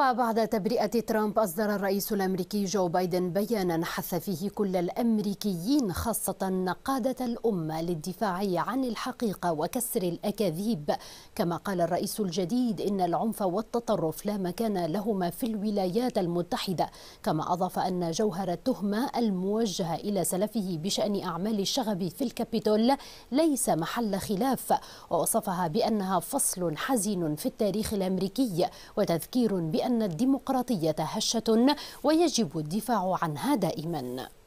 وبعد تبرئة ترامب أصدر الرئيس الأمريكي جو بايدن بيانا حث فيه كل الأمريكيين خاصة قادة الأمة للدفاع عن الحقيقة وكسر الأكاذيب كما قال الرئيس الجديد إن العنف والتطرف لا مكان لهما في الولايات المتحدة كما أضاف أن جوهر التهمة الموجهة إلى سلفه بشأن أعمال الشغب في الكابيتول ليس محل خلاف ووصفها بأنها فصل حزين في التاريخ الأمريكي وتذكير بأن أن الديمقراطية هشة ويجب الدفاع عنها دائما